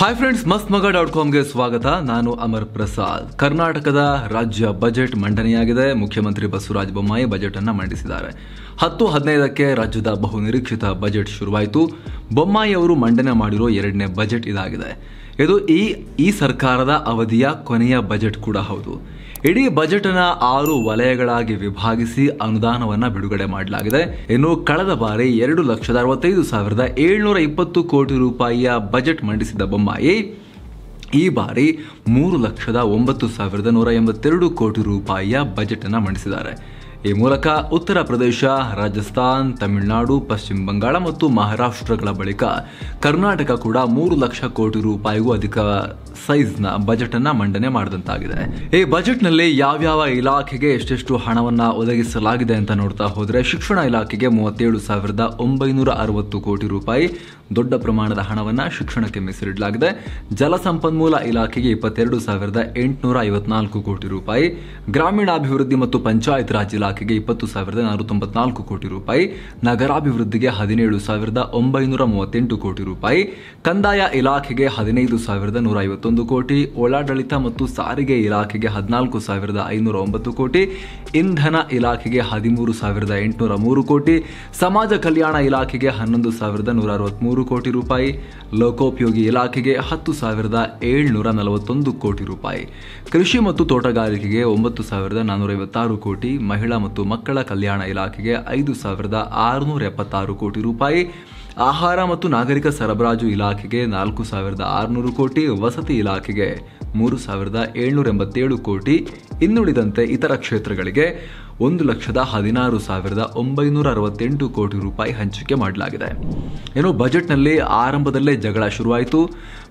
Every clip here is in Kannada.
ಹಾಯ್ ಫ್ರೆಂಡ್ಸ್ ಮಸ್ತ್ ಮಗ ಡಾಟ್ ಕಾಮ್ಗೆ ಸ್ವಾಗತ ನಾನು ಅಮರ್ ಪ್ರಸಾದ್ ಕರ್ನಾಟಕದ ರಾಜ್ಯ ಬಜೆಟ್ ಮಂಡನೆಯಾಗಿದೆ ಮುಖ್ಯಮಂತ್ರಿ ಬಸವರಾಜ ಬೊಮ್ಮಾಯಿ ಬಜೆಟ್ ಅನ್ನು ಮಂಡಿಸಿದ್ದಾರೆ ಹತ್ತು ಹದಿನೈದಕ್ಕೆ ರಾಜ್ಯದ ಬಹುನಿರೀಕ್ಷಿತ ಬಜೆಟ್ ಶುರುವಾಯಿತು ಬೊಮ್ಮಾಯಿ ಅವರು ಮಂಡನೆ ಮಾಡಿರೋ ಎರಡನೇ ಬಜೆಟ್ ಇದಾಗಿದೆ ಇದು ಈ ಈ ಸರ್ಕಾರದ ಅವಧಿಯ ಕೊನೆಯ ಬಜೆಟ್ ಕೂಡ ಹೌದು ಇಡೀ ಬಜೆಟ್ ನ ಆರು ವಲಯಗಳಾಗಿ ವಿಭಾಗಿಸಿ ಅನುದಾನವನ್ನ ಬಿಡುಗಡೆ ಮಾಡಲಾಗಿದೆ ಇನ್ನು ಕಳೆದ ಬಾರಿ ಎರಡು ಲಕ್ಷದ ಅರವತ್ತೈದು ಸಾವಿರದ ಏಳ್ನೂರ ಇಪ್ಪತ್ತು ಕೋಟಿ ರೂಪಾಯಿಯ ಬಜೆಟ್ ಮಂಡಿಸಿದ ಬೊಮ್ಮಾಯಿ ಈ ಬಾರಿ ಮೂರು ಲಕ್ಷದ ಒಂಬತ್ತು ಸಾವಿರದ ನೂರ ಎಂಬತ್ತೆರಡು ಕೋಟಿ ರೂಪಾಯಿಯ ಬಜೆಟ್ ಅನ್ನ ಮಂಡಿಸಿದ್ದಾರೆ ಈ ಮೂಲಕ ಉತ್ತರ ಪ್ರದೇಶ ರಾಜಸ್ಥಾನ್ ತಮಿಳುನಾಡು ಪಶ್ಚಿಮ ಬಂಗಾಳ ಮತ್ತು ಮಹಾರಾಷ್ಟ್ರಗಳ ಬಳಿಕ ಕರ್ನಾಟಕ ಕೂಡ ಮೂರು ಲಕ್ಷ ಕೋಟಿ ರೂಪಾಯಿಗೂ ಅಧಿಕ ಸೈಜ್ನ ಬಜೆಟ್ನ ಮಂಡನೆ ಮಾಡಿದಂತಾಗಿದೆ ಈ ಬಜೆಟ್ನಲ್ಲಿ ಯಾವ್ಯಾವ ಇಲಾಖೆಗೆ ಎಷ್ಟೆಷ್ಟು ಹಣವನ್ನು ಒದಗಿಸಲಾಗಿದೆ ಅಂತ ನೋಡ್ತಾ ಹೋದರೆ ಶಿಕ್ಷಣ ಇಲಾಖೆಗೆ ಮೂವತ್ತೇಳು ಸಾವಿರದ ಒಂಬೈನೂರ ಅರವತ್ತು ಕೋಟಿ ರೂಪಾಯಿ ದೊಡ್ಡ ಪ್ರಮಾಣದ ಹಣವನ್ನು ಶಿಕ್ಷಣಕ್ಕೆ ಮೀಸಲಿಡಲಾಗಿದೆ ಜಲಸಂಪನ್ಮೂಲ ಇಲಾಖೆಗೆ ಇಪ್ಪತ್ತೆರಡು ಸಾವಿರದ ಎಂಟುನೂರ ಐವತ್ನಾಲ್ಕು ಕೋಟಿ ರೂಪಾಯಿ ಗ್ರಾಮೀಣಾಭಿವೃದ್ಧಿ ಮತ್ತು ಪಂಚಾಯತ್ ರಾಜ್ ಇಲಾಖೆ ಇಲಾಖೆಗೆ ಇಪ್ಪತ್ತು ಸಾವಿರದ ನಾನೂರ ತೊಂಬತ್ನಾಲ್ಕು ಕೋಟಿ ರೂಪಾಯಿ ನಗರಾಭಿವೃದ್ಧಿಗೆ ಹದಿನೇಳು ಸಾವಿರದ ಒಂಬೈನೂರ ಮೂವತ್ತೆಂಟು ಕೋಟಿ ರೂಪಾಯಿ ಕಂದಾಯ ಇಲಾಖೆಗೆ ಹದಿನೈದು ಸಾವಿರದ ನೂರ ಐವತ್ತೊಂದು ಕೋಟಿ ಒಳಾಡಳಿತ ಮತ್ತು ಸಾರಿಗೆ ಇಲಾಖೆಗೆ ಹದಿನಾಲ್ಕು ಸಾವಿರದ ಐನೂರ ಒಂಬತ್ತು ಕೋಟಿ ಇಂಧನ ಇಲಾಖೆಗೆ ಹದಿಮೂರು ಸಾವಿರದ ಎಂಟುನೂರ ಮೂರು ಕೋಟಿ ಸಮಾಜ ಕಲ್ಯಾಣ ಇಲಾಖೆಗೆ ಹನ್ನೊಂದು ಸಾವಿರದ ನೂರ ಅರವತ್ಮೂರು ಕೋಟಿ ರೂಪಾಯಿ ಲೋಕೋಪಯೋಗಿ ಇಲಾಖೆಗೆ ಹತ್ತು ಸಾವಿರದ ಏಳ್ನೂರ ನಲವತ್ತೊಂದು ಕೋಟಿ ರೂಪಾಯಿ ಕೃಷಿ ಮತ್ತು ತೋಟಗಾರಿಕೆಗೆ ಒಂಬತ್ತು ಸಾವಿರದ ನಾನ್ನೂರ ಐವತ್ತಾರು ಕೋಟಿ ಮಹಿಳಾ ಮತ್ತು ಮಕ್ಕಳ ಕಲ್ಯಾಣ ಇಲಾಖೆಗೆ ಐದು ಸಾವಿರದ ಆರುನೂರ ಎಪ್ಪತ್ತಾರು ಕೋಟಿ ರೂಪಾಯಿ ಆಹಾರ ಮತ್ತು ನಾಗರಿಕ ಸರಬರಾಜು ಇಲಾಖೆಗೆ ನಾಲ್ಕು ಸಾವಿರದ ಆರುನೂರು ಕೋಟಿ ವಸತಿ ಇಲಾಖೆಗೆ ಮೂರು ಸಾವಿರದ ಏಳ್ನೂರ ಎಂಬತ್ತೇಳು ಕೋಟಿ ಇನ್ನುಳಿದಂತೆ ಇತರ ಕ್ಷೇತ್ರಗಳಿಗೆ ಒಂದು ಲಕ್ಷದ ಹದಿನಾರು ಸಾವಿರದ ಒಂಬೈನೂರ ಅರವತ್ತೆಂಟು ಕೋಟಿ ರೂಪಾಯಿ ಹಂಚಿಕೆ ಮಾಡಲಾಗಿದೆ ಏನು ಬಜೆಟ್ನಲ್ಲಿ ಆರಂಭದಲ್ಲೇ ಜಗಳ ಶುರುವಾಯಿತು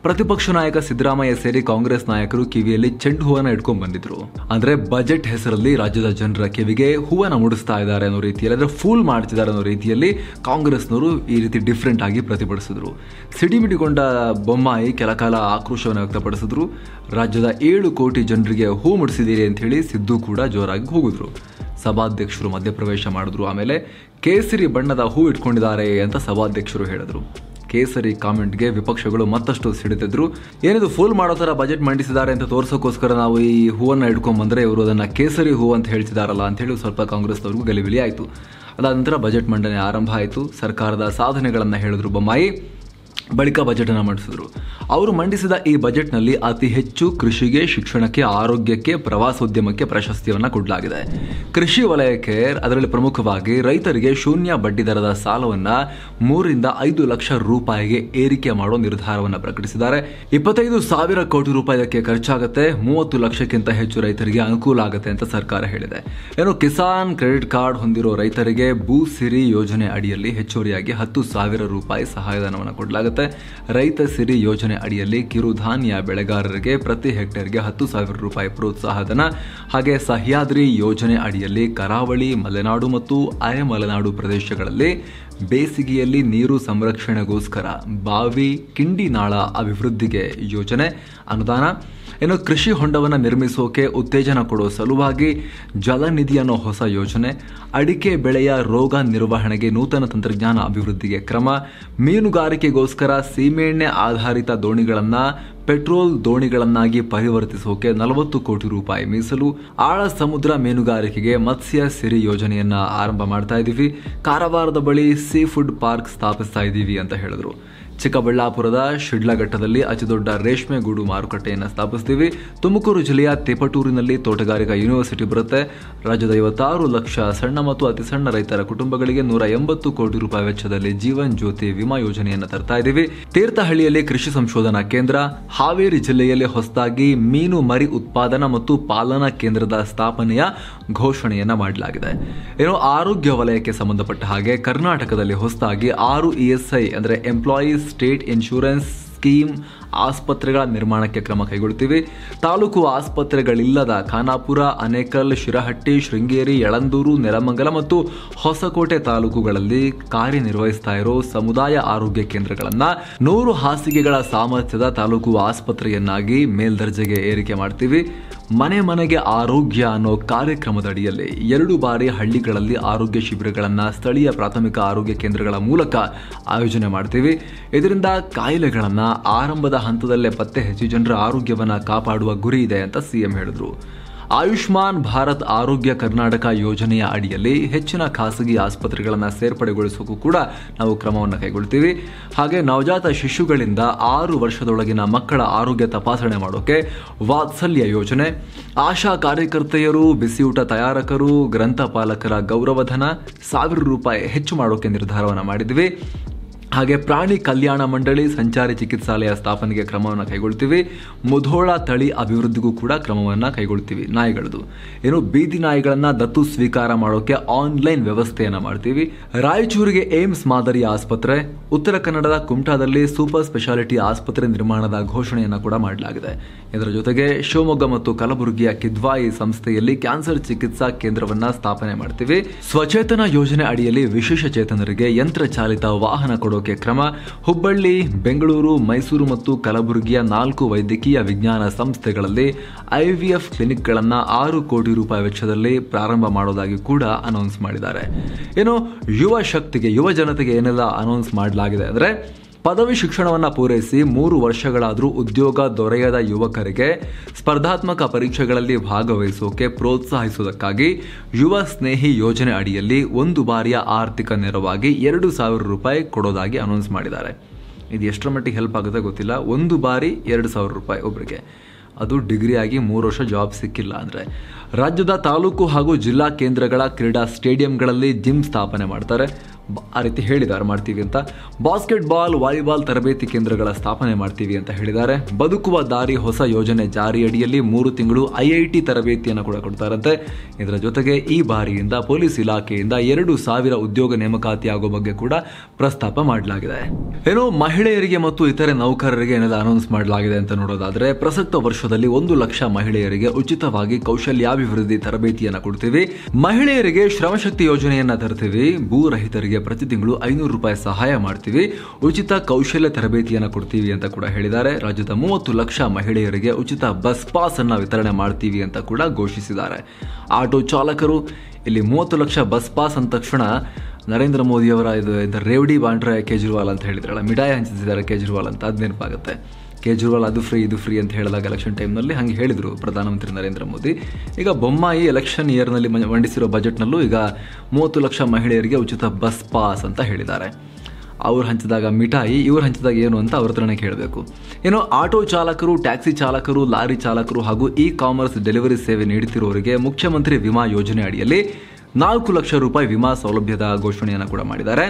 ಪ್ರತಿಪಕ್ಷ ನಾಯಕ ಸಿದ್ದರಾಮಯ್ಯ ಸೇರಿ ಕಾಂಗ್ರೆಸ್ ನಾಯಕರು ಕಿವಿಯಲ್ಲಿ ಚೆಂಡು ಹೂವನ್ನ ಇಟ್ಕೊಂಡು ಬಂದಿದ್ರು ಅಂದ್ರೆ ಬಜೆಟ್ ಹೆಸರಲ್ಲಿ ರಾಜ್ಯದ ಜನರ ಕಿವಿಗೆ ಹೂವನ್ನ ಮುಡಿಸ್ತಾ ಇದ್ದಾರೆ ಅನ್ನೋ ರೀತಿಯಲ್ಲಿ ಅಂದ್ರೆ ಫೂಲ್ ಮಾಡ್ತಿದ್ದಾರೆ ಅನ್ನೋ ರೀತಿಯಲ್ಲಿ ಕಾಂಗ್ರೆಸ್ನವರು ಈ ರೀತಿ ಡಿಫ್ರೆಂಟ್ ಆಗಿ ಪ್ರತಿಭಟಿಸಿದ್ರು ಸಿಡಿಮಿಡಿಗೊಂಡ ಬೊಮ್ಮಾಯಿ ಕೆಲ ಕಾಲ ಆಕ್ರೋಶವನ್ನು ವ್ಯಕ್ತಪಡಿಸಿದ್ರು ರಾಜ್ಯದ ಏಳು ಕೋಟಿ ಜನರಿಗೆ ಹೂ ಮುಡಿಸಿದ್ದೀರಿ ಅಂತ ಹೇಳಿ ಸಿದ್ದು ಕೂಡ ಜೋರಾಗಿ ಹೋಗಿದ್ರು ಸಭಾಧ್ಯಕ್ಷರು ಮಧ್ಯಪ್ರವೇಶ ಮಾಡಿದ್ರು ಆಮೇಲೆ ಕೇಸರಿ ಬಣ್ಣದ ಹೂ ಇಟ್ಕೊಂಡಿದ್ದಾರೆ ಅಂತ ಸಭಾಧ್ಯಕ್ಷರು ಹೇಳಿದ್ರು ಕೇಸರಿ ಕಾಮೆಂಟ್ಗೆ ವಿಪಕ್ಷಗಳು ಮತ್ತಷ್ಟು ಸಿಡಿತಿದ್ರು ಏನಿದು ಫುಲ್ ಮಾಡೋ ಥರ ಬಜೆಟ್ ಮಂಡಿಸಿದ್ದಾರೆ ಅಂತ ತೋರಿಸೋಕ್ಕೋಸ್ಕರ ನಾವು ಈ ಹೂವನ್ನು ಬಂದ್ರೆ ಇವರು ಅದನ್ನು ಕೇಸರಿ ಹೂವು ಅಂತ ಹೇಳ್ತಿದಾರಲ್ಲ ಅಂತೇಳಿ ಸ್ವಲ್ಪ ಕಾಂಗ್ರೆಸ್ನವ್ರಿಗೂ ಗಲಿಬಿಲಿ ಆಯಿತು ಅದಾದ ನಂತರ ಬಜೆಟ್ ಮಂಡನೆ ಆರಂಭ ಆಯಿತು ಸರ್ಕಾರದ ಸಾಧನೆಗಳನ್ನು ಹೇಳಿದ್ರು ಬೊಮ್ಮಾಯಿ ಬಳಿಕ ಅನ್ನು ಮಂಡಿಸಿದರು ಅವರು ಮಂಡಿಸಿದ ಈ ಬಜೆಟ್ನಲ್ಲಿ ಅತಿ ಹೆಚ್ಚು ಕೃಷಿಗೆ ಶಿಕ್ಷಣಕ್ಕೆ ಆರೋಗ್ಯಕ್ಕೆ ಪ್ರವಾಸೋದ್ಯಮಕ್ಕೆ ಪ್ರಶಸ್ತಿಯನ್ನು ಕೊಡಲಾಗಿದೆ ಕೃಷಿ ವಲಯಕ್ಕೆ ಅದರಲ್ಲಿ ಪ್ರಮುಖವಾಗಿ ರೈತರಿಗೆ ಶೂನ್ಯ ಬಡ್ಡಿದರದ ಸಾಲವನ್ನು ಮೂರಿಂದ ಐದು ಲಕ್ಷ ರೂಪಾಯಿಗೆ ಏರಿಕೆ ಮಾಡೋ ನಿರ್ಧಾರವನ್ನು ಪ್ರಕಟಿಸಿದ್ದಾರೆ ಇಪ್ಪತ್ತೈದು ಸಾವಿರ ಕೋಟಿ ರೂಪಾಯಿ ಇದಕ್ಕೆ ಖರ್ಚಾಗುತ್ತೆ ಮೂವತ್ತು ಲಕ್ಷಕ್ಕಿಂತ ಹೆಚ್ಚು ರೈತರಿಗೆ ಅನುಕೂಲ ಆಗುತ್ತೆ ಅಂತ ಸರ್ಕಾರ ಹೇಳಿದೆ ಏನು ಕಿಸಾನ್ ಕ್ರೆಡಿಟ್ ಕಾರ್ಡ್ ಹೊಂದಿರೋ ರೈತರಿಗೆ ಭೂ ಸಿರಿ ಯೋಜನೆ ಅಡಿಯಲ್ಲಿ ಹೆಚ್ಚುವರಿಯಾಗಿ ಹತ್ತು ಸಾವಿರ ರೂಪಾಯಿ ಸಹಾಯಧನವನ್ನು ಕೊಡಲಾಗುತ್ತೆ ರೈತ ಸಿರಿ ಯೋಜನೆ ಅಡಿಯಲ್ಲಿ ಕಿರುಧಾನ್ಯ ಬೆಳೆಗಾರರಿಗೆ ಪ್ರತಿ ಹೆಕ್ಟೇರ್ಗೆ ಹತ್ತು ಸಾವಿರ ರೂಪಾಯಿ ಪ್ರೋತ್ಸಾಹಧನ ಹಾಗೆ ಸಹ್ಯಾದ್ರಿ ಯೋಜನೆ ಅಡಿಯಲ್ಲಿ ಕರಾವಳಿ ಮಲೆನಾಡು ಮತ್ತು ಅರೆ ಪ್ರದೇಶಗಳಲ್ಲಿ ಬೇಸಿಗೆಯಲ್ಲಿ ನೀರು ಸಂರಕ್ಷಣೆಗೋಸ್ಕರ ಬಾವಿ ಕಿಂಡಿ ನಾಳ ಅಭಿವೃದ್ಧಿಗೆ ಯೋಜನೆ ಅನುದಾನ ಇನ್ನು ಕೃಷಿ ಹೊಂಡವನ್ನು ನಿರ್ಮಿಸೋಕೆ ಉತ್ತೇಜನ ಕೊಡೋ ಸಲುವಾಗಿ ಜಲನಿಧಿ ಅನ್ನೋ ಹೊಸ ಯೋಜನೆ ಅಡಿಕೆ ಬೆಳೆಯ ರೋಗ ನಿರ್ವಹಣೆಗೆ ನೂತನ ತಂತ್ರಜ್ಞಾನ ಅಭಿವೃದ್ಧಿಗೆ ಕ್ರಮ ಮೀನುಗಾರಿಕೆಗೋಸ್ಕರ ಸೀಮೆಎಣ್ಣೆ ಆಧಾರಿತ ದೋಣಿಗಳನ್ನು ಪೆಟ್ರೋಲ್ ದೋಣಿಗಳನ್ನಾಗಿ ಪರಿವರ್ತಿಸೋಕೆ ನಲವತ್ತು ಕೋಟಿ ರೂಪಾಯಿ ಮೀಸಲು ಆಳ ಸಮುದ್ರ ಮೀನುಗಾರಿಕೆಗೆ ಮತ್ಸ್ಯ ಸಿರಿ ಯೋಜನೆಯನ್ನ ಆರಂಭ ಮಾಡ್ತಾ ಇದ್ದೀವಿ ಕಾರವಾರದ ಬಳಿ ಸೀ ಫುಡ್ ಪಾರ್ಕ್ ಸ್ಥಾಪಿಸ್ತಾ ಇದ್ದೀವಿ ಅಂತ ಹೇಳಿದ್ರು ಚಿಕ್ಕಬಳ್ಳಾಪುರದ ಶಿಡ್ಲಘಟ್ಟದಲ್ಲಿ ಅತಿದೊಡ್ಡ ರೇಷ್ಮೆ ಗೂಡು ಮಾರುಕಟ್ಟೆಯನ್ನು ಸ್ಥಾಪಿಸ್ತೀವಿ ತುಮಕೂರು ಜಿಲ್ಲೆಯ ತಿಪಟೂರಿನಲ್ಲಿ ತೋಟಗಾರಿಕಾ ಯೂನಿವರ್ಸಿಟಿ ಬರುತ್ತೆ ರಾಜ್ಯದ ಐವತ್ತಾರು ಲಕ್ಷ ಸಣ್ಣ ಮತ್ತು ಅತಿ ಸಣ್ಣ ರೈತರ ಕುಟುಂಬಗಳಿಗೆ ನೂರ ಎಂಬತ್ತು ಕೋಟಿ ರೂಪಾಯಿ ವೆಚ್ಚದಲ್ಲಿ ಜೀವನ್ ಜ್ಯೋತಿ ವಿಮಾ ಯೋಜನೆಯನ್ನು ತರ್ತಾ ಇದ್ದೀವಿ ತೀರ್ಥಹಳ್ಳಿಯಲ್ಲಿ ಕೃಷಿ ಸಂಶೋಧನಾ ಕೇಂದ್ರ ಹಾವೇರಿ ಜಿಲ್ಲೆಯಲ್ಲಿ ಹೊಸದಾಗಿ ಮೀನು ಮರಿ ಉತ್ಪಾದನಾ ಮತ್ತು ಪಾಲನಾ ಕೇಂದ್ರದ ಸ್ಥಾಪನೆಯ ಘೋಷಣೆಯನ್ನ ಮಾಡಲಾಗಿದೆ ಏನು ಆರೋಗ್ಯ ವಲಯಕ್ಕೆ ಸಂಬಂಧಪಟ್ಟ ಹಾಗೆ ಕರ್ನಾಟಕದಲ್ಲಿ ಹೊಸದಾಗಿ ಆರು ಇ ಎಸ್ ಐ ಅಂದರೆ ಎಂಪ್ಲಾಯೀಸ್ ಸ್ಟೇಟ್ ಇನ್ಶೂರೆನ್ಸ್ ಸ್ಕೀಮ್ ಆಸ್ಪತ್ರೆಗಳ ನಿರ್ಮಾಣಕ್ಕೆ ಕ್ರಮ ಕೈಗೊಳ್ತೀವಿ ತಾಲೂಕು ಆಸ್ಪತ್ರೆಗಳಿಲ್ಲದ ಖಾನಾಪುರ ಅನೇಕಲ್ ಶಿರಹಟ್ಟಿ ಶೃಂಗೇರಿ ಯಳಂದೂರು ನೆಲಮಂಗಲ ಮತ್ತು ಹೊಸಕೋಟೆ ತಾಲೂಕುಗಳಲ್ಲಿ ಕಾರ್ಯನಿರ್ವಹಿಸ್ತಾ ಇರೋ ಸಮುದಾಯ ಆರೋಗ್ಯ ಕೇಂದ್ರಗಳನ್ನು ನೂರು ಹಾಸಿಗೆಗಳ ಸಾಮರ್ಥ್ಯದ ತಾಲೂಕು ಆಸ್ಪತ್ರೆಯನ್ನಾಗಿ ಮೇಲ್ದರ್ಜೆಗೆ ಏರಿಕೆ ಮಾಡ್ತೀವಿ ಮನೆ ಮನೆಗೆ ಆರೋಗ್ಯ ಅನ್ನೋ ಕಾರ್ಯಕ್ರಮದಡಿಯಲ್ಲಿ ಎರಡು ಬಾರಿ ಹಳ್ಳಿಗಳಲ್ಲಿ ಆರೋಗ್ಯ ಶಿಬಿರಗಳನ್ನು ಸ್ಥಳೀಯ ಪ್ರಾಥಮಿಕ ಆರೋಗ್ಯ ಕೇಂದ್ರಗಳ ಮೂಲಕ ಆಯೋಜನೆ ಮಾಡ್ತೀವಿ ಇದರಿಂದ ಕಾಯಿಲೆಗಳನ್ನು ಆರಂಭದ ಹಂತದಲ್ಲೇ ಪತ್ತೆ ಹಚ್ಚಿ ಜನರ ಆರೋಗ್ಯವನ್ನು ಕಾಪಾಡುವ ಗುರಿ ಇದೆ ಅಂತ ಸಿ ಹೇಳಿದರು ಆಯುಷ್ಮಾನ್ ಭಾರತ್ ಆರೋಗ್ಯ ಕರ್ನಾಟಕ ಯೋಜನೆಯ ಅಡಿಯಲ್ಲಿ ಹೆಚ್ಚಿನ ಖಾಸಗಿ ಆಸ್ಪತ್ರೆಗಳನ್ನು ಸೇರ್ಪಡೆಗೊಳಿಸೋಕ್ಕೂ ಕೂಡ ನಾವು ಕ್ರಮವನ್ನು ಕೈಗೊಳ್ತೀವಿ ಹಾಗೆ ನವಜಾತ ಶಿಶುಗಳಿಂದ ಆರು ವರ್ಷದೊಳಗಿನ ಮಕ್ಕಳ ಆರೋಗ್ಯ ತಪಾಸಣೆ ಮಾಡೋಕೆ ವಾತ್ಸಲ್ಯ ಯೋಜನೆ ಆಶಾ ಕಾರ್ಯಕರ್ತೆಯರು ಬಿಸಿಯೂಟ ತಯಾರಕರು ಗ್ರಂಥಪಾಲಕರ ಗೌರವಧನ ಸಾವಿರ ರೂಪಾಯಿ ಹೆಚ್ಚು ಮಾಡೋಕೆ ನಿರ್ಧಾರವನ್ನು ಮಾಡಿದ್ವಿ ಹಾಗೆ ಪ್ರಾಣಿ ಕಲ್ಯಾಣ ಮಂಡಳಿ ಸಂಚಾರಿ ಚಿಕಿತ್ಸಾಲಯ ಸ್ಥಾಪನೆಗೆ ಕ್ರಮವನ್ನು ಕೈಗೊಳ್ತೀವಿ ಮುಧೋಳ ತಳಿ ಅಭಿವೃದ್ಧಿಗೂ ಕೂಡ ಕ್ರಮವನ್ನು ಕೈಗೊಳ್ತೀವಿ ನಾಯಿಗಳದು ಏನು ಬೀದಿ ನಾಯಿಗಳನ್ನು ದತ್ತು ಸ್ವೀಕಾರ ಮಾಡೋಕ್ಕೆ ಆನ್ಲೈನ್ ವ್ಯವಸ್ಥೆಯನ್ನು ಮಾಡ್ತೀವಿ ರಾಯಚೂರಿಗೆ ಏಮ್ಸ್ ಮಾದರಿ ಆಸ್ಪತ್ರೆ ಉತ್ತರ ಕನ್ನಡದ ಕುಮಟಾದಲ್ಲಿ ಸೂಪರ್ ಸ್ಪೆಷಾಲಿಟಿ ಆಸ್ಪತ್ರೆ ನಿರ್ಮಾಣದ ಘೋಷಣೆಯನ್ನು ಕೂಡ ಮಾಡಲಾಗಿದೆ ಇದರ ಜೊತೆಗೆ ಶಿವಮೊಗ್ಗ ಮತ್ತು ಕಲಬುರಗಿಯ ಕಿದ್ವಾಯಿ ಸಂಸ್ಥೆಯಲ್ಲಿ ಕ್ಯಾನ್ಸರ್ ಚಿಕಿತ್ಸಾ ಕೇಂದ್ರವನ್ನು ಸ್ಥಾಪನೆ ಮಾಡ್ತೀವಿ ಸ್ವಚೇತನ ಯೋಜನೆ ಅಡಿಯಲ್ಲಿ ವಿಶೇಷ ಚೇತನರಿಗೆ ಯಂತ್ರ ಚಾಲಿತ ವಾಹನ ಕೊಡುವ ಮಾಡೋಕೆ ಕ್ರಮ ಹುಬ್ಬಳ್ಳಿ ಬೆಂಗಳೂರು ಮೈಸೂರು ಮತ್ತು ಕಲಬುರಗಿಯ ನಾಲ್ಕು ವೈದ್ಯಕೀಯ ವಿಜ್ಞಾನ ಸಂಸ್ಥೆಗಳಲ್ಲಿ ಐವಿಎಫ್ ಕ್ಲಿನಿಕ್ಗಳನ್ನು ಆರು ಕೋಟಿ ರೂಪಾಯಿ ವೆಚ್ಚದಲ್ಲಿ ಪ್ರಾರಂಭ ಮಾಡೋದಾಗಿ ಕೂಡ ಅನೌನ್ಸ್ ಮಾಡಿದ್ದಾರೆ ಏನು ಯುವ ಶಕ್ತಿಗೆ ಯುವ ಜನತೆಗೆ ಏನೆಲ್ಲ ಅನೌನ್ಸ್ ಮಾಡಲಾಗಿದೆ ಅಂದರೆ ಪದವಿ ಶಿಕ್ಷಣವನ್ನು ಪೂರೈಸಿ ಮೂರು ವರ್ಷಗಳಾದರೂ ಉದ್ಯೋಗ ದೊರೆಯದ ಯುವಕರಿಗೆ ಸ್ಪರ್ಧಾತ್ಮಕ ಪರೀಕ್ಷೆಗಳಲ್ಲಿ ಭಾಗವಹಿಸೋಕೆ ಪ್ರೋತ್ಸಾಹಿಸುವುದಕ್ಕಾಗಿ ಯುವ ಸ್ನೇಹಿ ಯೋಜನೆ ಅಡಿಯಲ್ಲಿ ಒಂದು ಬಾರಿಯ ಆರ್ಥಿಕ ನೆರವಾಗಿ ಎರಡು ಸಾವಿರ ರೂಪಾಯಿ ಕೊಡೋದಾಗಿ ಅನೌನ್ಸ್ ಮಾಡಿದ್ದಾರೆ ಇದು ಎಷ್ಟರ ಮಟ್ಟಿಗೆ ಹೆಲ್ಪ್ ಆಗುತ್ತೆ ಗೊತ್ತಿಲ್ಲ ಒಂದು ಬಾರಿ ಎರಡು ಸಾವಿರ ರೂಪಾಯಿ ಒಬ್ಬರಿಗೆ ಅದು ಡಿಗ್ರಿಯಾಗಿ ಮೂರು ವರ್ಷ ಜಾಬ್ ಸಿಕ್ಕಿಲ್ಲ ಅಂದರೆ ರಾಜ್ಯದ ತಾಲೂಕು ಹಾಗೂ ಜಿಲ್ಲಾ ಕೇಂದ್ರಗಳ ಕ್ರೀಡಾ ಸ್ಟೇಡಿಯಂಗಳಲ್ಲಿ ಜಿಮ್ ಸ್ಥಾಪನೆ ಮಾಡ್ತಾರೆ ಆ ರೀತಿ ಹೇಳಿದ್ದಾರೆ ಮಾಡ್ತೀವಿ ಅಂತ ಬಾಸ್ಕೆಟ್ ಬಾಲ್ ವಾಲಿಬಾಲ್ ತರಬೇತಿ ಕೇಂದ್ರಗಳ ಸ್ಥಾಪನೆ ಮಾಡ್ತೀವಿ ಅಂತ ಹೇಳಿದ್ದಾರೆ ಬದುಕುವ ದಾರಿ ಹೊಸ ಯೋಜನೆ ಜಾರಿಯಡಿಯಲ್ಲಿ ಮೂರು ತಿಂಗಳು ಐಐಟಿ ತರಬೇತಿಯನ್ನು ಕೂಡ ಕೊಡ್ತಾರಂತೆ ಇದರ ಜೊತೆಗೆ ಈ ಬಾರಿಯಿಂದ ಪೊಲೀಸ್ ಇಲಾಖೆಯಿಂದ ಎರಡು ಸಾವಿರ ಉದ್ಯೋಗ ನೇಮಕಾತಿ ಆಗೋ ಬಗ್ಗೆ ಕೂಡ ಪ್ರಸ್ತಾಪ ಮಾಡಲಾಗಿದೆ ಏನು ಮಹಿಳೆಯರಿಗೆ ಮತ್ತು ಇತರೆ ನೌಕರರಿಗೆ ಏನೆಲ್ಲ ಅನೌನ್ಸ್ ಮಾಡಲಾಗಿದೆ ಅಂತ ನೋಡೋದಾದ್ರೆ ಪ್ರಸಕ್ತ ವರ್ಷದಲ್ಲಿ ಒಂದು ಲಕ್ಷ ಮಹಿಳೆಯರಿಗೆ ಉಚಿತವಾಗಿ ಕೌಶಲ್ಯಾಭಿವೃದ್ಧಿ ತರಬೇತಿಯನ್ನು ಕೊಡ್ತೀವಿ ಮಹಿಳೆಯರಿಗೆ ಶ್ರಮಶಕ್ತಿ ಯೋಜನೆಯನ್ನ ತರ್ತೀವಿ ರಹಿತರಿಗೆ ಪ್ರತಿ ತಿಂಗಳು ಐನೂರು ರೂಪಾಯಿ ಸಹಾಯ ಮಾಡ್ತೀವಿ ಉಚಿತ ಕೌಶಲ್ಯ ತರಬೇತಿಯನ್ನು ಕೊಡ್ತೀವಿ ಅಂತ ಕೂಡ ಹೇಳಿದ್ದಾರೆ ರಾಜ್ಯದ ಮೂವತ್ತು ಲಕ್ಷ ಮಹಿಳೆಯರಿಗೆ ಉಚಿತ ಬಸ್ ಪಾಸ್ ಅನ್ನು ವಿತರಣೆ ಮಾಡ್ತೀವಿ ಅಂತ ಕೂಡ ಘೋಷಿಸಿದ್ದಾರೆ ಆಟೋ ಚಾಲಕರು ಇಲ್ಲಿ ಮೂವತ್ತು ಲಕ್ಷ ಬಸ್ ಪಾಸ್ ಅಂದ ತಕ್ಷಣ ನರೇಂದ್ರ ಮೋದಿಯವರ ಇದು ರೇವಡಿ ಬಾಂಡ್ರೆ ಕೇಜ್ರಿವಾಲ್ ಅಂತ ಹೇಳಿದ್ರಲ್ಲ ಮಿಡಾಯ ಹಂಚಿಸಿದ್ದಾರೆ ಕೇಜ್ರಿವಾಲ್ ಅಂತ ಅದು ನೆನಪಾಗುತ್ತೆ ಕೇಜ್ರಿವಾಲ್ ಅದು ಫ್ರೀ ಇದು ಫ್ರೀ ಅಂತ ಹೇಳಿದಾಗ ಎಲೆಕ್ಷನ್ ಟೈಮ್ನಲ್ಲಿ ಹಂಗೆ ಹೇಳಿದರು ಪ್ರಧಾನಮಂತ್ರಿ ನರೇಂದ್ರ ಮೋದಿ ಈಗ ಬೊಮ್ಮಾಯಿ ಎಲೆಕ್ಷನ್ ಇಯರ್ನಲ್ಲಿ ಮಂಡಿಸಿರೋ ಬಜೆಟ್ನಲ್ಲೂ ಈಗ ಮೂವತ್ತು ಲಕ್ಷ ಮಹಿಳೆಯರಿಗೆ ಉಚಿತ ಬಸ್ ಪಾಸ್ ಅಂತ ಹೇಳಿದ್ದಾರೆ ಅವ್ರು ಹಂಚಿದಾಗ ಮಿಠಾಯಿ ಇವ್ರು ಹಂಚಿದಾಗ ಏನು ಅಂತ ಅವ್ರ ಹತ್ರನೇ ಕೇಳಬೇಕು ಏನೋ ಆಟೋ ಚಾಲಕರು ಟ್ಯಾಕ್ಸಿ ಚಾಲಕರು ಲಾರಿ ಚಾಲಕರು ಹಾಗೂ ಇ ಕಾಮರ್ಸ್ ಡೆಲಿವರಿ ಸೇವೆ ನೀಡುತ್ತಿರುವವರಿಗೆ ಮುಖ್ಯಮಂತ್ರಿ ವಿಮಾ ಯೋಜನೆ ಅಡಿಯಲ್ಲಿ ನಾಲ್ಕು ಲಕ್ಷ ರೂಪಾಯಿ ವಿಮಾ ಸೌಲಭ್ಯದ ಘೋಷಣೆಯನ್ನು ಕೂಡ ಮಾಡಿದ್ದಾರೆ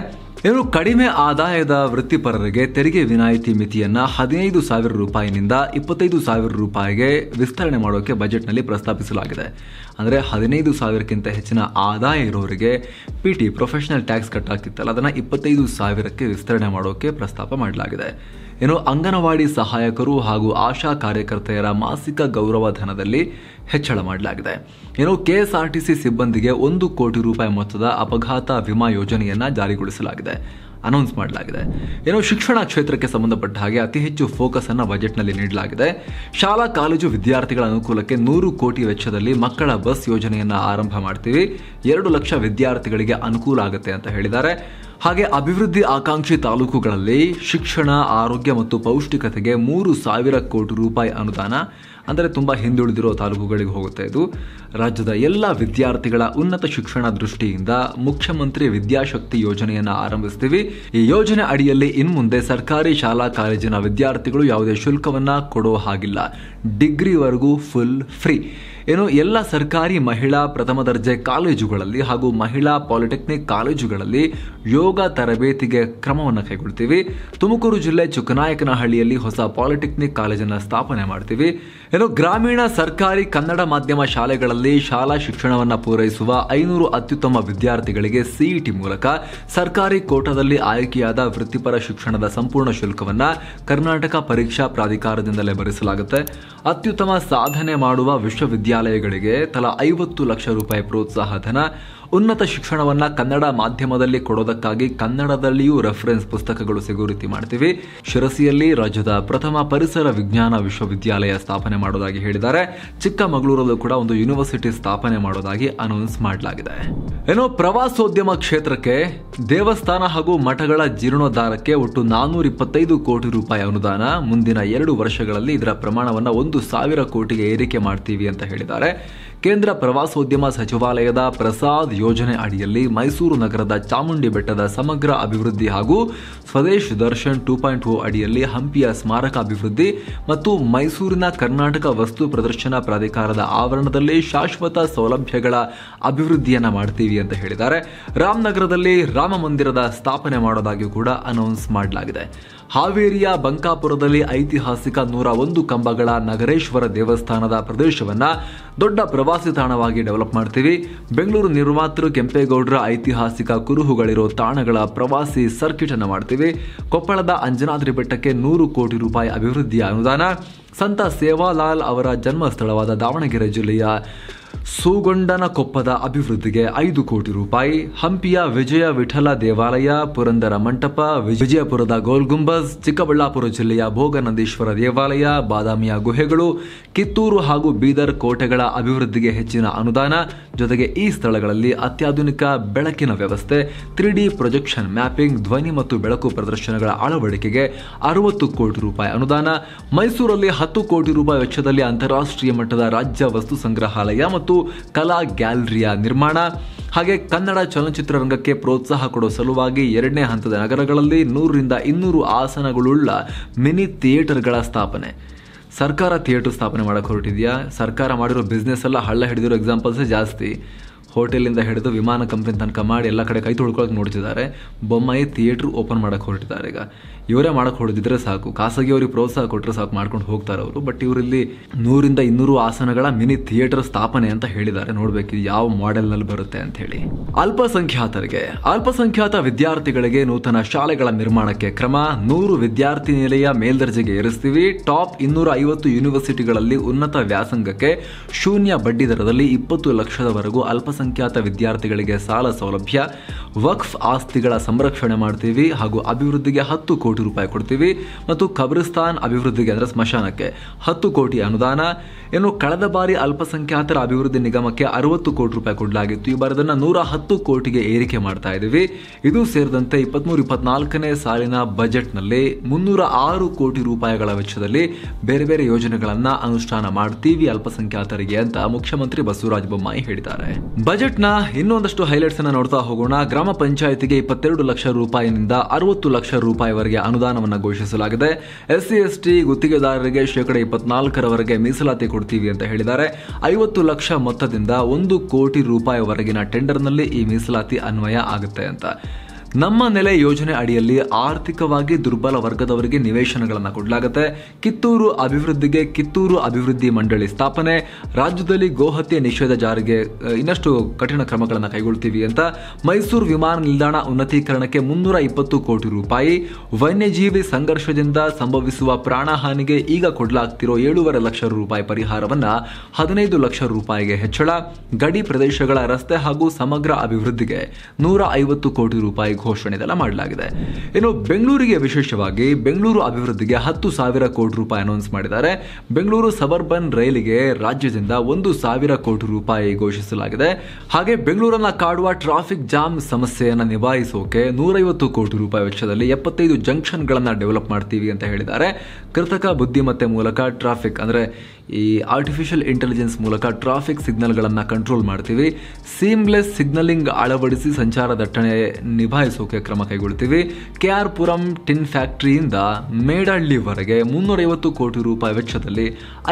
ಇವರು ಕಡಿಮೆ ಆದಾಯದ ವೃತ್ತಿಪರರಿಗೆ ತೆರಿಗೆ ವಿನಾಯಿತಿ ಮಿತಿಯನ್ನ ಹದಿನೈದು ಸಾವಿರ ರೂಪಾಯಿನಿಂದ ಇಪ್ಪತ್ತೈದು ಸಾವಿರ ರೂಪಾಯಿಗೆ ವಿಸ್ತರಣೆ ಮಾಡೋಕೆ ಬಜೆಟ್ನಲ್ಲಿ ಪ್ರಸ್ತಾಪಿಸಲಾಗಿದೆ ಅಂದರೆ ಹದಿನೈದು ಸಾವಿರಕ್ಕಿಂತ ಹೆಚ್ಚಿನ ಆದಾಯ ಇರೋರಿಗೆ ಪಿ ಟಿ ಪ್ರೊಫೆಷನಲ್ ಟ್ಯಾಕ್ಸ್ ಕಟ್ಟಾಗ್ತಿತ್ತಲ್ಲ ಅದನ್ನು ಇಪ್ಪತ್ತೈದು ಸಾವಿರಕ್ಕೆ ವಿಸ್ತರಣೆ ಮಾಡೋಕೆ ಪ್ರಸ್ತಾಪ ಮಾಡಲಾಗಿದೆ ಇನ್ನು ಅಂಗನವಾಡಿ ಸಹಾಯಕರು ಹಾಗೂ ಆಶಾ ಕಾರ್ಯಕರ್ತೆಯರ ಮಾಸಿಕ ಗೌರವಧನದಲ್ಲಿ ಹೆಚ್ಚಳ ಮಾಡಲಾಗಿದೆ ಇನ್ನು ಕೆಎಸ್ಆರ್ಟಿಸಿ ಸಿಬ್ಬಂದಿಗೆ ಒಂದು ಕೋಟಿ ರೂಪಾಯಿ ಮೊತ್ತದ ಅಪಘಾತ ವಿಮಾ ಯೋಜನೆಯನ್ನು ಜಾರಿಗೊಳಿಸಲಾಗಿದೆ ಅನೌನ್ಸ್ ಮಾಡಲಾಗಿದೆ ಏನೋ ಶಿಕ್ಷಣ ಕ್ಷೇತ್ರಕ್ಕೆ ಸಂಬಂಧಪಟ್ಟ ಹಾಗೆ ಅತಿ ಹೆಚ್ಚು ಫೋಕಸ್ ಅನ್ನು ಬಜೆಟ್ನಲ್ಲಿ ನೀಡಲಾಗಿದೆ ಶಾಲಾ ಕಾಲೇಜು ವಿದ್ಯಾರ್ಥಿಗಳ ಅನುಕೂಲಕ್ಕೆ ನೂರು ಕೋಟಿ ವೆಚ್ಚದಲ್ಲಿ ಮಕ್ಕಳ ಬಸ್ ಯೋಜನೆಯನ್ನು ಆರಂಭ ಮಾಡ್ತೀವಿ ಎರಡು ಲಕ್ಷ ವಿದ್ಯಾರ್ಥಿಗಳಿಗೆ ಅನುಕೂಲ ಆಗುತ್ತೆ ಅಂತ ಹೇಳಿದ್ದಾರೆ ಹಾಗೆ ಅಭಿವೃದ್ಧಿ ಆಕಾಂಕ್ಷಿ ತಾಲೂಕುಗಳಲ್ಲಿ ಶಿಕ್ಷಣ ಆರೋಗ್ಯ ಮತ್ತು ಪೌಷ್ಟಿಕತೆಗೆ ಮೂರು ಸಾವಿರ ಕೋಟಿ ರೂಪಾಯಿ ಅನುದಾನ ಅಂದರೆ ತುಂಬ ಹಿಂದುಳಿದಿರೋ ತಾಲೂಕುಗಳಿಗೆ ಹೋಗುತ್ತೆ ಇದು ರಾಜ್ಯದ ಎಲ್ಲ ವಿದ್ಯಾರ್ಥಿಗಳ ಉನ್ನತ ಶಿಕ್ಷಣ ದೃಷ್ಟಿಯಿಂದ ಮುಖ್ಯಮಂತ್ರಿ ವಿದ್ಯಾಶಕ್ತಿ ಯೋಜನೆಯನ್ನು ಆರಂಭಿಸ್ತೀವಿ ಈ ಯೋಜನೆ ಅಡಿಯಲ್ಲಿ ಇನ್ಮುಂದೆ ಸರ್ಕಾರಿ ಶಾಲಾ ಕಾಲೇಜಿನ ವಿದ್ಯಾರ್ಥಿಗಳು ಯಾವುದೇ ಶುಲ್ಕವನ್ನು ಕೊಡುವ ಹಾಗಿಲ್ಲ ಡಿಗ್ರಿವರೆಗೂ ಫುಲ್ ಫ್ರೀ ಏನು ಎಲ್ಲ ಸರ್ಕಾರಿ ಮಹಿಳಾ ಪ್ರಥಮ ದರ್ಜೆ ಕಾಲೇಜುಗಳಲ್ಲಿ ಹಾಗೂ ಮಹಿಳಾ ಪಾಲಿಟೆಕ್ನಿಕ್ ಕಾಲೇಜುಗಳಲ್ಲಿ ಯೋಗ ತರಬೇತಿಗೆ ಕ್ರಮವನ್ನು ಕೈಗೊಳ್ತೀವಿ ತುಮಕೂರು ಜಿಲ್ಲೆ ಚುಕ್ಕನಾಯಕನಹಳ್ಳಿಯಲ್ಲಿ ಹೊಸ ಪಾಲಿಟೆಕ್ನಿಕ್ ಕಾಲೇಜನ್ನು ಸ್ಥಾಪನೆ ಮಾಡ್ತೀವಿ ಇನ್ನು ಗ್ರಾಮೀಣ ಸರ್ಕಾರಿ ಕನ್ನಡ ಮಾಧ್ಯಮ ಶಾಲೆಗಳಲ್ಲಿ ಶಾಲಾ ಶಿಕ್ಷಣವನ್ನು ಪೂರೈಸುವ ಐನೂರು ಅತ್ಯುತ್ತಮ ವಿದ್ಯಾರ್ಥಿಗಳಿಗೆ ಸಿಇಟಿ ಮೂಲಕ ಸರ್ಕಾರಿ ಕೋಟಾದಲ್ಲಿ ಆಯ್ಕೆಯಾದ ವೃತ್ತಿಪರ ಶಿಕ್ಷಣದ ಸಂಪೂರ್ಣ ಶುಲ್ಕವನ್ನು ಕರ್ನಾಟಕ ಪರೀಕ್ಷಾ ಪ್ರಾಧಿಕಾರದಿಂದಲೇ ಭರಿಸಲಾಗುತ್ತೆ ಅತ್ಯುತ್ತಮ ಸಾಧನೆ ಮಾಡುವ ವಿಶ್ವವಿದ್ಯಾಲಯಗಳಿಗೆ ತಲಾ ಐವತ್ತು ಲಕ್ಷ ರೂಪಾಯಿ ಪ್ರೋತ್ಸಾಹ ಧನ ಉನ್ನತ ಶಿಕ್ಷಣವನ್ನು ಕನ್ನಡ ಮಾಧ್ಯಮದಲ್ಲಿ ಕೊಡೋದಕ್ಕಾಗಿ ಕನ್ನಡದಲ್ಲಿಯೂ ರೆಫರೆನ್ಸ್ ಪುಸ್ತಕಗಳು ಸಿಗುವ ರೀತಿ ಮಾಡ್ತೀವಿ ಶಿರಸಿಯಲ್ಲಿ ರಾಜ್ಯದ ಪ್ರಥಮ ಪರಿಸರ ವಿಜ್ಞಾನ ವಿಶ್ವವಿದ್ಯಾಲಯ ಸ್ಥಾಪನೆ ಮಾಡೋದಾಗಿ ಹೇಳಿದ್ದಾರೆ ಚಿಕ್ಕಮಗಳೂರಲ್ಲೂ ಕೂಡ ಒಂದು ಯೂನಿವರ್ಸಿಟಿ ಸ್ಥಾಪನೆ ಮಾಡೋದಾಗಿ ಅನೌನ್ಸ್ ಮಾಡಲಾಗಿದೆ ಏನೋ ಪ್ರವಾಸೋದ್ಯಮ ಕ್ಷೇತ್ರಕ್ಕೆ ದೇವಸ್ಥಾನ ಹಾಗೂ ಮಠಗಳ ಜೀರ್ಣೋದ್ಧಾರಕ್ಕೆ ಒಟ್ಟು ನಾನೂರ ಇಪ್ಪತ್ತೈದು ಕೋಟಿ ರೂಪಾಯಿ ಅನುದಾನ ಮುಂದಿನ ಎರಡು ವರ್ಷಗಳಲ್ಲಿ ಇದರ ಪ್ರಮಾಣವನ್ನು ಒಂದು ಸಾವಿರ ಕೋಟಿಗೆ ಏರಿಕೆ ಮಾಡ್ತೀವಿ ಅಂತ ಹೇಳಿದ್ದಾರೆ ಕೇಂದ್ರ ಪ್ರವಾಸೋದ್ಯಮ ಸಚಿವಾಲಯದ ಪ್ರಸಾದ್ ಯೋಜನೆ ಅಡಿಯಲ್ಲಿ ಮೈಸೂರು ನಗರದ ಚಾಮುಂಡಿ ಬೆಟ್ಟದ ಸಮಗ್ರ ಅಭಿವೃದ್ಧಿ ಹಾಗೂ Swadesh Darshan two point O ಅಡಿಯಲ್ಲಿ ಹಂಪಿಯ ಸ್ಮಾರಕ ಅಭಿವೃದ್ಧಿ ಮತ್ತು ಮೈಸೂರಿನ ಕರ್ನಾಟಕ ವಸ್ತು ಪ್ರದರ್ಶನ ಪ್ರಾಧಿಕಾರದ ಆವರಣದಲ್ಲಿ ಶಾಶ್ವತ ಸೌಲಭ್ಯಗಳ ಅಭಿವೃದ್ಧಿಯನ್ನು ಮಾಡ್ತೀವಿ ಅಂತ ಹೇಳಿದ್ದಾರೆ ರಾಮನಗರದಲ್ಲಿ ರಾಮ ಮಂದಿರದ ಸ್ಥಾಪನೆ ಮಾಡೋದಾಗಿಯೂ ಕೂಡ ಅನೌನ್ಸ್ ಮಾಡಲಾಗಿದೆ ಹಾವೇರಿಯ ಬಂಕಾಪುರದಲ್ಲಿ ಐತಿಹಾಸಿಕ ನೂರ ಒಂದು ಕಂಬಗಳ ನಗರೇಶ್ವರ ದೇವಸ್ಥಾನದ ಪ್ರದೇಶವನ್ನು ದೊಡ್ಡ ಪ್ರವಾಸಿ ತಾಣವಾಗಿ ಡೆವಲಪ್ ಮಾಡ್ತೀವಿ ಬೆಂಗಳೂರು ನಿರ್ಮಾತೃ ಕೆಂಪೇಗೌಡರ ಐತಿಹಾಸಿಕ ಕುರುಹುಗಳಿರೋ ತಾಣಗಳ ಪ್ರವಾಸಿ ಸರ್ಕ್ಯೂಟ್ ಅನ್ನು ಮಾಡ್ತೀವಿ ಕೊಪ್ಪಳದ ಅಂಜನಾದ್ರಿ ಬೆಟ್ಟಕ್ಕೆ ನೂರು ಕೋಟಿ ರೂಪಾಯಿ ಅಭಿವೃದ್ಧಿಯ ಅನುದಾನ ಸಂತ ಸೇವಾಲಾಲ್ ಅವರ ಜನ್ಮಸ್ಥಳವಾದ ದಾವಣಗೆರೆ ಜಿಲ್ಲೆಯ ಕೊಪ್ಪದ ಅಭಿವೃದ್ಧಿಗೆ ಐದು ಕೋಟಿ ರೂಪಾಯಿ ಹಂಪಿಯ ವಿಜಯ ವಿಠಲ ದೇವಾಲಯ ಪುರಂದರ ಮಂಟಪ ವಿಜಯಪುರದ ಗೋಲ್ಗುಂಬಸ್ ಚಿಕ್ಕಬಳ್ಳಾಪುರ ಜಿಲ್ಲೆಯ ಭೋಗನಂದೀಶ್ವರ ದೇವಾಲಯ ಬಾದಾಮಿಯ ಗುಹೆಗಳು ಕಿತ್ತೂರು ಹಾಗೂ ಬೀದರ್ ಕೋಟೆಗಳ ಅಭಿವೃದ್ಧಿಗೆ ಹೆಚ್ಚಿನ ಅನುದಾನ ಜೊತೆಗೆ ಈ ಸ್ಥಳಗಳಲ್ಲಿ ಅತ್ಯಾಧುನಿಕ ಬೆಳಕಿನ ವ್ಯವಸ್ಥೆ ತ್ರೀ ಪ್ರೊಜೆಕ್ಷನ್ ಮ್ಯಾಪಿಂಗ್ ಧ್ವನಿ ಮತ್ತು ಬೆಳಕು ಪ್ರದರ್ಶನಗಳ ಅಳವಡಿಕೆಗೆ ಅರವತ್ತು ಕೋಟಿ ರೂಪಾಯಿ ಅನುದಾನ ಮೈಸೂರಲ್ಲಿ ಹತ್ತು ಕೋಟಿ ರೂಪಾಯಿ ವೆಚ್ಚದಲ್ಲಿ ಅಂತಾರಾಷ್ಟ್ರೀಯ ಮಟ್ಟದ ರಾಜ್ಯ ವಸ್ತು ಸಂಗ್ರಹಾಲಯ ಮತ್ತು ಕಲಾ ಗ್ಯಾಲರಿಯ ನಿರ್ಮಾಣ ಹಾಗೆ ಕನ್ನಡ ಚಲನಚಿತ್ರರಂಗಕ್ಕೆ ಪ್ರೋತ್ಸಾಹ ಕೊಡುವ ಸಲುವಾಗಿ ಎರಡನೇ ಹಂತದ ನಗರಗಳಲ್ಲಿ ನೂರರಿಂದ ಇನ್ನೂರು ಆಸನಗಳುಳ್ಳ ಮಿನಿ ಥಿಯೇಟರ್ಗಳ ಸ್ಥಾಪನೆ ಸರ್ಕಾರ ಥಿಯೇಟರ್ ಸ್ಥಾಪನೆ ಮಾಡೋಕ್ಕೆ ಹೊರಟಿದೆಯಾ ಸರ್ಕಾರ ಮಾಡಿರೋ ಬಿಸ್ನೆಸ್ ಎಲ್ಲ ಹಳ್ಳ ಹಿಡಿದಿರೋ ಎಕ್ಸಾಂಪಲ್ಸೇ ಜಾಸ್ತಿ ಹೋಟೆಲಿಂದ ಹಿಡಿದು ವಿಮಾನ ಕಂಪನಿ ತನಕ ಮಾಡಿ ಎಲ್ಲ ಕಡೆ ಕೈ ತೊಳ್ಕೊಳಕ್ಕೆ ನೋಡ್ತಿದ್ದಾರೆ ಬೊಮ್ಮಾಯಿ ಥಿಯೇಟರ್ ಓಪನ್ ಮಾಡಕ್ ಹೊರಟಿದ್ದಾರೆ ಈಗ ಇವರೇ ಮಾಡಕ್ ಹೊಡೆದಿದ್ರೆ ಸಾಕು ಖಾಸಗಿ ಅವ್ರಿಗೆ ಪ್ರೋತ್ಸಾಹ ಕೊಟ್ಟರೆ ಸಾಕು ಮಾಡ್ಕೊಂಡು ಹೋಗ್ತಾರೆ ಅವರು ಬಟ್ ಇವರಲ್ಲಿ ನೂರಿಂದ ಇನ್ನೂರು ಆಸನಗಳ ಮಿನಿ ಥಿಯೇಟರ್ ಸ್ಥಾಪನೆ ಅಂತ ಹೇಳಿದ್ದಾರೆ ನೋಡ್ಬೇಕು ಯಾವ ನಲ್ಲಿ ಬರುತ್ತೆ ಅಂತ ಹೇಳಿ ಅಲ್ಪಸಂಖ್ಯಾತರಿಗೆ ಅಲ್ಪಸಂಖ್ಯಾತ ವಿದ್ಯಾರ್ಥಿಗಳಿಗೆ ನೂತನ ಶಾಲೆಗಳ ನಿರ್ಮಾಣಕ್ಕೆ ಕ್ರಮ ನೂರು ವಿದ್ಯಾರ್ಥಿ ನಿಲಯ ಮೇಲ್ದರ್ಜೆಗೆ ಏರಿಸ್ತೀವಿ ಟಾಪ್ ಇನ್ನೂರ ಐವತ್ತು ಯೂನಿವರ್ಸಿಟಿಗಳಲ್ಲಿ ಉನ್ನತ ವ್ಯಾಸಂಗಕ್ಕೆ ಶೂನ್ಯ ಬಡ್ಡಿ ದರದಲ್ಲಿ ಇಪ್ಪತ್ತು ಲಕ್ಷದವರೆಗೂ ಅಲ್ಪಸಂಖ್ಯಾತ ಅಲ್ಪಸಂಖ್ಯಾತ ವಿದ್ಯಾರ್ಥಿಗಳಿಗೆ ಸಾಲ ಸೌಲಭ್ಯ ವಕ್ಫ್ ಆಸ್ತಿಗಳ ಸಂರಕ್ಷಣೆ ಮಾಡ್ತೀವಿ ಹಾಗೂ ಅಭಿವೃದ್ಧಿಗೆ ಹತ್ತು ಕೋಟಿ ರೂಪಾಯಿ ಕೊಡ್ತೀವಿ ಮತ್ತು ಕಬ್ರಿಸ್ತಾನ್ ಅಭಿವೃದ್ಧಿಗೆ ಅಂದರೆ ಸ್ಮಶಾನಕ್ಕೆ ಹತ್ತು ಕೋಟಿ ಅನುದಾನ ಇನ್ನು ಕಳೆದ ಬಾರಿ ಅಲ್ಪಸಂಖ್ಯಾತರ ಅಭಿವೃದ್ಧಿ ನಿಗಮಕ್ಕೆ ಅರವತ್ತು ಕೋಟಿ ರೂಪಾಯಿ ಕೊಡಲಾಗಿತ್ತು ಈ ಬಾರದನ್ನು ನೂರ ಹತ್ತು ಕೋಟಿಗೆ ಏರಿಕೆ ಮಾಡ್ತಾ ಇದ್ದೀವಿ ಇದು ಸೇರಿದಂತೆ ಇಪ್ಪತ್ತ್ಮೂರು ಇಪ್ಪತ್ನಾಲ್ಕನೇ ಸಾಲಿನ ಬಜೆಟ್ನಲ್ಲಿ ಮುನ್ನೂರ ಆರು ಕೋಟಿ ರೂಪಾಯಿಗಳ ವೆಚ್ಚದಲ್ಲಿ ಬೇರೆ ಬೇರೆ ಯೋಜನೆಗಳನ್ನು ಅನುಷ್ಠಾನ ಮಾಡ್ತೀವಿ ಅಲ್ಪಸಂಖ್ಯಾತರಿಗೆ ಅಂತ ಮುಖ್ಯಮಂತ್ರಿ ಬಸವರಾಜ ಬೊಮ್ಮಾಯಿ ಹೇಳಿದ್ದಾರೆ ಬಜೆಟ್ನ ಇನ್ನೊಂದಷ್ಟು ಹೈಲೈಟ್ಸ್ ಅನ್ನು ನೋಡ್ತಾ ಹೋಗೋಣ ಗ್ರಾಮ ಪಂಚಾಯತಿಗೆ ಇಪ್ಪತ್ತೆರಡು ಲಕ್ಷ ರೂಪಾಯಿನಿಂದ ಅರವತ್ತು ಲಕ್ಷ ರೂಪಾಯಿವರೆಗೆ ಅನುದಾನವನ್ನು ಘೋಷಿಸಲಾಗಿದೆ ಎಸ್ಸಿ ಎಸ್ಟಿ ಗುತ್ತಿಗೆದಾರರಿಗೆ ಶೇಕಡ ಇಪ್ಪತ್ನಾಲ್ಕರವರೆಗೆ ಮೀಸಲಾತಿ ಕೊಡ್ತೀವಿ ಅಂತ ಹೇಳಿದ್ದಾರೆ ಐವತ್ತು ಲಕ್ಷ ಮೊತ್ತದಿಂದ ಒಂದು ಕೋಟಿ ರೂಪಾಯಿವರೆಗಿನ ಟೆಂಡರ್ನಲ್ಲಿ ಈ ಮೀಸಲಾತಿ ಅನ್ವಯ ಆಗುತ್ತೆ ಅಂತ ನಮ್ಮ ನೆಲೆ ಯೋಜನೆ ಅಡಿಯಲ್ಲಿ ಆರ್ಥಿಕವಾಗಿ ದುರ್ಬಲ ವರ್ಗದವರಿಗೆ ನಿವೇಶನಗಳನ್ನು ಕೊಡಲಾಗುತ್ತೆ ಕಿತ್ತೂರು ಅಭಿವೃದ್ಧಿಗೆ ಕಿತ್ತೂರು ಅಭಿವೃದ್ಧಿ ಮಂಡಳಿ ಸ್ಥಾಪನೆ ರಾಜ್ಯದಲ್ಲಿ ಗೋಹತ್ಯೆ ನಿಷೇಧ ಜಾರಿಗೆ ಇನ್ನಷ್ಟು ಕಠಿಣ ಕ್ರಮಗಳನ್ನು ಕೈಗೊಳ್ತೀವಿ ಅಂತ ಮೈಸೂರು ವಿಮಾನ ನಿಲ್ದಾಣ ಉನ್ನತೀಕರಣಕ್ಕೆ ಮುನ್ನೂರ ಇಪ್ಪತ್ತು ಕೋಟಿ ರೂಪಾಯಿ ವನ್ಯಜೀವಿ ಸಂಘರ್ಷದಿಂದ ಸಂಭವಿಸುವ ಪ್ರಾಣಹಾನಿಗೆ ಈಗ ಕೊಡಲಾಗ್ತಿರೋ ಏಳೂವರೆ ಲಕ್ಷ ರೂಪಾಯಿ ಪರಿಹಾರವನ್ನು ಹದಿನೈದು ಲಕ್ಷ ರೂಪಾಯಿಗೆ ಹೆಚ್ಚಳ ಗಡಿ ಪ್ರದೇಶಗಳ ರಸ್ತೆ ಹಾಗೂ ಸಮಗ್ರ ಅಭಿವೃದ್ಧಿಗೆ ನೂರ ಐವತ್ತು ಕೋಟಿ ರೂಪಾಯಿ ಘೋಷಣೆ ಇದೆಲ್ಲ ಮಾಡಲಾಗಿದೆ ಇನ್ನು ಬೆಂಗಳೂರಿಗೆ ವಿಶೇಷವಾಗಿ ಬೆಂಗಳೂರು ಅಭಿವೃದ್ಧಿಗೆ ಹತ್ತು ಸಾವಿರ ಕೋಟಿ ರೂಪಾಯಿ ಅನೌನ್ಸ್ ಮಾಡಿದ್ದಾರೆ ಬೆಂಗಳೂರು ಸಬರ್ಬನ್ ರೈಲಿಗೆ ರಾಜ್ಯದಿಂದ ಒಂದು ಸಾವಿರ ಕೋಟಿ ರೂಪಾಯಿ ಘೋಷಿಸಲಾಗಿದೆ ಹಾಗೆ ಬೆಂಗಳೂರನ್ನ ಕಾಡುವ ಟ್ರಾಫಿಕ್ ಜಾಮ್ ಸಮಸ್ಯೆಯನ್ನು ನಿಭಾಯಿಸೋಕೆ ನೂರೈವತ್ತು ಕೋಟಿ ರೂಪಾಯಿ ವೆಚ್ಚದಲ್ಲಿ ಎಪ್ಪತ್ತೈದು ಜಂಕ್ಷನ್ಗಳನ್ನು ಡೆವಲಪ್ ಮಾಡ್ತೀವಿ ಅಂತ ಹೇಳಿದ್ದಾರೆ ಕೃತಕ ಬುದ್ಧಿಮತ್ತೆ ಮೂಲಕ ಟ್ರಾಫಿಕ್ ಅಂದರೆ ಈ ಆರ್ಟಿಫಿಷಿಯಲ್ ಇಂಟೆಲಿಜೆನ್ಸ್ ಮೂಲಕ ಟ್ರಾಫಿಕ್ ಸಿಗ್ನಲ್ಗಳನ್ನು ಕಂಟ್ರೋಲ್ ಮಾಡ್ತೀವಿ ಸೀಮ್ಲೆಸ್ ಸಿಗ್ನಲಿಂಗ್ ಅಳವಡಿಸಿ ಸಂಚಾರ ದಟ್ಟಣೆ ನಿಭಾಯಿಸೋಕೆ ಕ್ರಮ ಕೈಗೊಳ್ತೀವಿ ಕೆ ಆರ್ ಪುರಂ ಟಿನ್ ಫ್ಯಾಕ್ಟ್ರಿಯಿಂದ ಮೇಡಹಳ್ಳಿವರೆಗೆ ಮುನ್ನೂರೈವತ್ತು ಕೋಟಿ ರೂಪಾಯಿ ವೆಚ್ಚದಲ್ಲಿ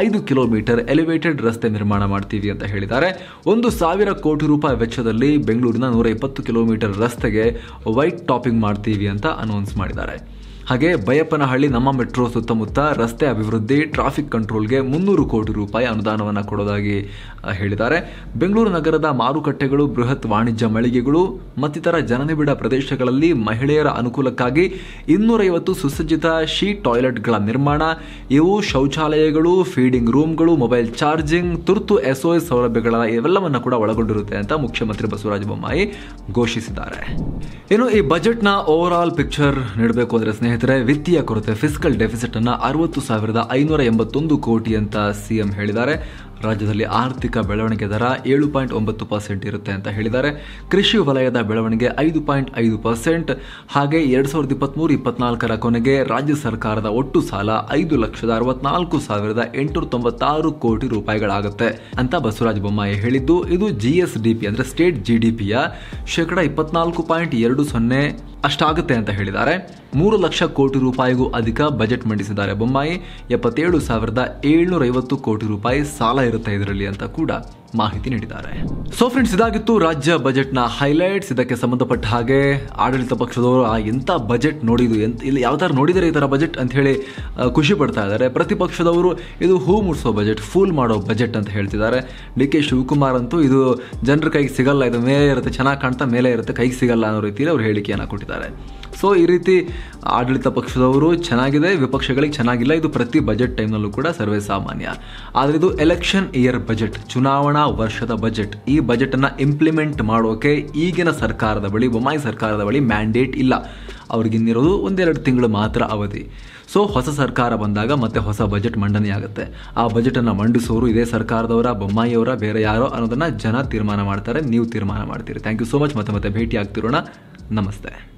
ಐದು ಕಿಲೋಮೀಟರ್ ಎಲಿವೇಟೆಡ್ ರಸ್ತೆ ನಿರ್ಮಾಣ ಮಾಡ್ತೀವಿ ಅಂತ ಹೇಳಿದ್ದಾರೆ ಒಂದು ಸಾವಿರ ಕೋಟಿ ರೂಪಾಯಿ ವೆಚ್ಚದಲ್ಲಿ ಬೆಂಗಳೂರಿನ ನೂರ ಇಪ್ಪತ್ತು ಕಿಲೋಮೀಟರ್ ರಸ್ತೆಗೆ ವೈಟ್ ಟಾಪಿಂಗ್ ಮಾಡ್ತೀವಿ ಅಂತ ಅನೌನ್ಸ್ ಮಾಡಿದ್ದಾರೆ ಹಾಗೆ ಬಯಪ್ಪನಹಳ್ಳಿ ನಮ್ಮ ಮೆಟ್ರೋ ಸುತ್ತಮುತ್ತ ರಸ್ತೆ ಅಭಿವೃದ್ಧಿ ಟ್ರಾಫಿಕ್ ಕಂಟ್ರೋಲ್ಗೆ ಮುನ್ನೂರು ಕೋಟಿ ರೂಪಾಯಿ ಅನುದಾನವನ್ನು ಕೊಡೋದಾಗಿ ಹೇಳಿದ್ದಾರೆ ಬೆಂಗಳೂರು ನಗರದ ಮಾರುಕಟ್ಟೆಗಳು ಬೃಹತ್ ವಾಣಿಜ್ಯ ಮಳಿಗೆಗಳು ಮತ್ತಿತರ ಜನನಿಬಿಡ ಪ್ರದೇಶಗಳಲ್ಲಿ ಮಹಿಳೆಯರ ಅನುಕೂಲಕ್ಕಾಗಿ ಇನ್ನೂರೈವತ್ತು ಸುಸಜ್ಜಿತ ಶೀ ಟಾಯ್ಲೆಟ್ಗಳ ನಿರ್ಮಾಣ ಇವು ಶೌಚಾಲಯಗಳು ಫೀಡಿಂಗ್ ರೂಮ್ಗಳು ಮೊಬೈಲ್ ಚಾರ್ಜಿಂಗ್ ತುರ್ತು ಎಸ್ಒಎಸ್ ಸೌಲಭ್ಯಗಳ ಇವೆಲ್ಲವನ್ನು ಕೂಡ ಒಳಗೊಂಡಿರುತ್ತೆ ಅಂತ ಮುಖ್ಯಮಂತ್ರಿ ಬಸವರಾಜ ಬೊಮ್ಮಾಯಿ ಘೋಷಿಸಿದ್ದಾರೆ ಇನ್ನು ಈ ಬಜೆಟ್ನ ಓವರ್ ಆಲ್ ಪಿಕ್ಚರ್ ನೀಡಬೇಕು ಅಂದರೆ ಸ್ನೇಹಿತರೆ ಸ್ನೇಹಿತರೆ ವಿತ್ತೀಯ ಕೊರತೆ ಫಿಸಿಕಲ್ ಡೆಫಿಸಿಟ್ ಅನ್ನ ಅರವತ್ತು ಸಾವಿರದ ಐನೂರ ಎಂಬತ್ತೊಂದು ಕೋಟಿ ಅಂತ ಸಿಎಂ ಹೇಳಿದ್ದಾರೆ ರಾಜ್ಯದಲ್ಲಿ ಆರ್ಥಿಕ ಬೆಳವಣಿಗೆ ದರ ಏಳು ಪಾಯಿಂಟ್ ಒಂಬತ್ತು ಪರ್ಸೆಂಟ್ ಇರುತ್ತೆ ಅಂತ ಹೇಳಿದ್ದಾರೆ ಕೃಷಿ ವಲಯದ ಬೆಳವಣಿಗೆ ಐದು ಪಾಯಿಂಟ್ ಐದು ಪರ್ಸೆಂಟ್ ಹಾಗೆ ಎರಡು ಸಾವಿರದ ಇಪ್ಪತ್ತ್ಮೂರು ಇಪ್ಪತ್ನಾಲ್ಕರ ಕೊನೆಗೆ ರಾಜ್ಯ ಸರ್ಕಾರದ ಒಟ್ಟು ಸಾಲ ಐದು ಲಕ್ಷದ ಅರವತ್ನಾಲ್ಕು ಸಾವಿರದ ಎಂಟುನೂರ ತೊಂಬತ್ತಾರು ಕೋಟಿ ರೂಪಾಯಿಗಳಾಗುತ್ತೆ ಅಂತ ಬಸವರಾಜ ಬೊಮ್ಮಾಯಿ ಹೇಳಿದ್ದು ಇದು ಜಿ ಎಸ್ ಡಿ ಸ್ಟೇಟ್ ಜಿಡಿಪಿಯ ಡಿ ಶೇಕಡ ಇಪ್ಪತ್ನಾಲ್ಕು ಪಾಯಿಂಟ್ ಎರಡು ಸೊನ್ನೆ ಅಷ್ಟಾಗುತ್ತೆ ಅಂತ ಹೇಳಿದ್ದಾರೆ ಮೂರು ಲಕ್ಷ ಕೋಟಿ ರೂಪಾಯಿಗೂ ಅಧಿಕ ಬಜೆಟ್ ಮಂಡಿಸಿದ್ದಾರೆ ಬೊಮ್ಮಾಯಿ ಎಪ್ಪತ್ತೇಳು ಸಾವಿರದ ಐವತ್ತು ಕೋಟಿ ರೂಪಾಯಿ ಸಾಲ ಇರುತ್ತೆ ಇದರಲ್ಲಿ ಅಂತ ಕೂಡ ಮಾಹಿತಿ ನೀಡಿದ್ದಾರೆ ಸೊ ಫ್ರೆಂಡ್ಸ್ ಇದಾಗಿತ್ತು ರಾಜ್ಯ ಬಜೆಟ್ನ ಹೈಲೈಟ್ಸ್ ಇದಕ್ಕೆ ಸಂಬಂಧಪಟ್ಟ ಹಾಗೆ ಆಡಳಿತ ಪಕ್ಷದವರು ಆ ಎಂಥ ಬಜೆಟ್ ನೋಡಿದು ಎಂತ ಇಲ್ಲಿ ಯಾವ್ದಾರು ನೋಡಿದರೆ ಈ ಥರ ಬಜೆಟ್ ಅಂತ ಹೇಳಿ ಖುಷಿ ಪಡ್ತಾ ಇದ್ದಾರೆ ಪ್ರತಿಪಕ್ಷದವರು ಇದು ಹೂ ಮುಡಿಸೋ ಬಜೆಟ್ ಫೂಲ್ ಮಾಡೋ ಬಜೆಟ್ ಅಂತ ಹೇಳ್ತಿದ್ದಾರೆ ಡಿ ಕೆ ಶಿವಕುಮಾರ್ ಅಂತೂ ಇದು ಜನರ ಕೈಗೆ ಸಿಗಲ್ಲ ಇದು ಮೇಲೆ ಇರುತ್ತೆ ಚೆನ್ನಾಗಿ ಕಾಣ್ತಾ ಮೇಲೆ ಇರುತ್ತೆ ಕೈಗೆ ಸಿಗಲ್ಲ ಅನ್ನೋ ರೀತಿಯಲ್ಲಿ ಅವರು ಹೇಳಿಕೆಯನ್ನು ಕೊಟ್ಟಿದ್ದಾರೆ ಸೊ ಈ ರೀತಿ ಆಡಳಿತ ಪಕ್ಷದವರು ಚೆನ್ನಾಗಿದೆ ವಿಪಕ್ಷಗಳಿಗೆ ಚೆನ್ನಾಗಿಲ್ಲ ಇದು ಪ್ರತಿ ಬಜೆಟ್ ಟೈಮ್ನಲ್ಲೂ ಕೂಡ ಸರ್ವೇ ಸಾಮಾನ್ಯ ಆದರೆ ಇದು ಎಲೆಕ್ಷನ್ ಇಯರ್ ಬಜೆಟ್ ಚುನಾವಣಾ ವರ್ಷದ ಬಜೆಟ್ ಈ ಬಜೆಟನ್ನು ಇಂಪ್ಲಿಮೆಂಟ್ ಮಾಡೋಕೆ ಈಗಿನ ಸರ್ಕಾರದ ಬಳಿ ಬೊಮ್ಮಾಯಿ ಸರ್ಕಾರದ ಬಳಿ ಮ್ಯಾಂಡೇಟ್ ಇಲ್ಲ ಅವ್ರಿಗಿನ್ನಿರೋದು ಒಂದೆರಡು ತಿಂಗಳು ಮಾತ್ರ ಅವಧಿ ಸೊ ಹೊಸ ಸರ್ಕಾರ ಬಂದಾಗ ಮತ್ತೆ ಹೊಸ ಬಜೆಟ್ ಮಂಡನೆಯಾಗುತ್ತೆ ಆ ಬಜೆಟನ್ನು ಮಂಡಿಸೋರು ಇದೇ ಸರ್ಕಾರದವರ ಬೊಮ್ಮಾಯಿಯವರ ಬೇರೆ ಯಾರೋ ಅನ್ನೋದನ್ನು ಜನ ತೀರ್ಮಾನ ಮಾಡ್ತಾರೆ ನೀವು ತೀರ್ಮಾನ ಮಾಡ್ತೀರಿ ಥ್ಯಾಂಕ್ ಯು ಸೋ ಮಚ್ ಮತ್ತೆ ಮತ್ತೆ ಭೇಟಿ ಆಗ್ತಿರೋಣ ನಮಸ್ತೆ